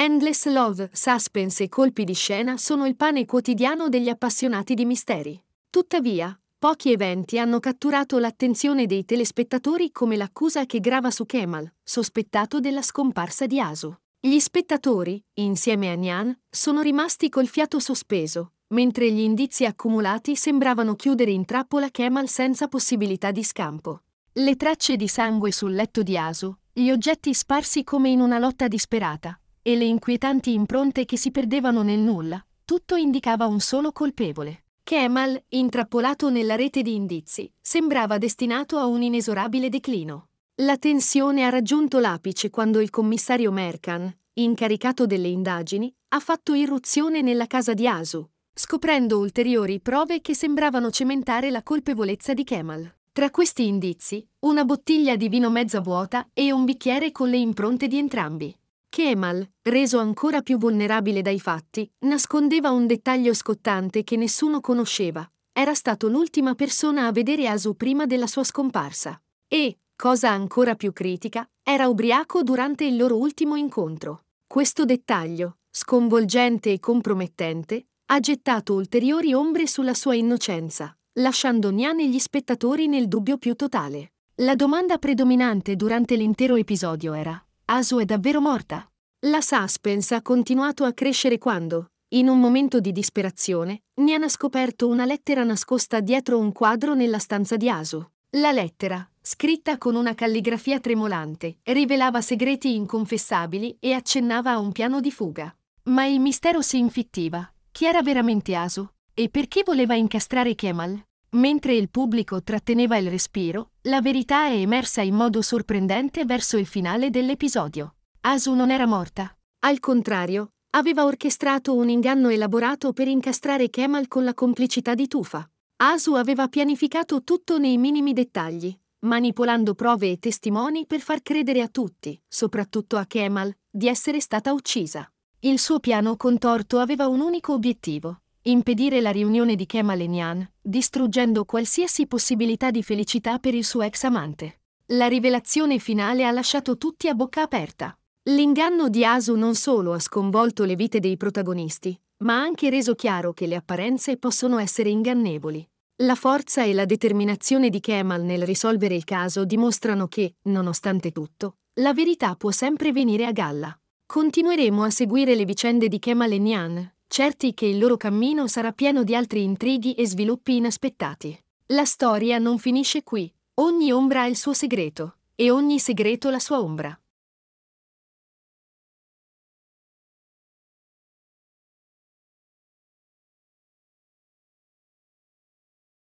Endless love, suspense e colpi di scena sono il pane quotidiano degli appassionati di misteri. Tuttavia, pochi eventi hanno catturato l'attenzione dei telespettatori come l'accusa che grava su Kemal, sospettato della scomparsa di Asu. Gli spettatori, insieme a Nyan, sono rimasti col fiato sospeso, mentre gli indizi accumulati sembravano chiudere in trappola Kemal senza possibilità di scampo. Le tracce di sangue sul letto di Asu, gli oggetti sparsi come in una lotta disperata, e le inquietanti impronte che si perdevano nel nulla, tutto indicava un solo colpevole. Kemal, intrappolato nella rete di indizi, sembrava destinato a un inesorabile declino. La tensione ha raggiunto l'apice quando il commissario Merkan, incaricato delle indagini, ha fatto irruzione nella casa di Asu, scoprendo ulteriori prove che sembravano cementare la colpevolezza di Kemal. Tra questi indizi, una bottiglia di vino mezza vuota e un bicchiere con le impronte di entrambi. Kemal, reso ancora più vulnerabile dai fatti, nascondeva un dettaglio scottante che nessuno conosceva. Era stato l'ultima persona a vedere Asu prima della sua scomparsa. E, cosa ancora più critica, era ubriaco durante il loro ultimo incontro. Questo dettaglio, sconvolgente e compromettente, ha gettato ulteriori ombre sulla sua innocenza, lasciando Nian e gli spettatori nel dubbio più totale. La domanda predominante durante l'intero episodio era Asu è davvero morta. La suspense ha continuato a crescere quando, in un momento di disperazione, Nian ha scoperto una lettera nascosta dietro un quadro nella stanza di Asu. La lettera, scritta con una calligrafia tremolante, rivelava segreti inconfessabili e accennava a un piano di fuga. Ma il mistero si infittiva. Chi era veramente Asu? E perché voleva incastrare Kemal? Mentre il pubblico tratteneva il respiro, la verità è emersa in modo sorprendente verso il finale dell'episodio. Asu non era morta. Al contrario, aveva orchestrato un inganno elaborato per incastrare Kemal con la complicità di Tufa. Asu aveva pianificato tutto nei minimi dettagli, manipolando prove e testimoni per far credere a tutti, soprattutto a Kemal, di essere stata uccisa. Il suo piano contorto aveva un unico obiettivo, impedire la riunione di Kemal e Nian, distruggendo qualsiasi possibilità di felicità per il suo ex amante. La rivelazione finale ha lasciato tutti a bocca aperta. L'inganno di Asu non solo ha sconvolto le vite dei protagonisti, ma ha anche reso chiaro che le apparenze possono essere ingannevoli. La forza e la determinazione di Kemal nel risolvere il caso dimostrano che, nonostante tutto, la verità può sempre venire a galla. Continueremo a seguire le vicende di Kemal e Nian, certi che il loro cammino sarà pieno di altri intrighi e sviluppi inaspettati. La storia non finisce qui, ogni ombra ha il suo segreto, e ogni segreto la sua ombra.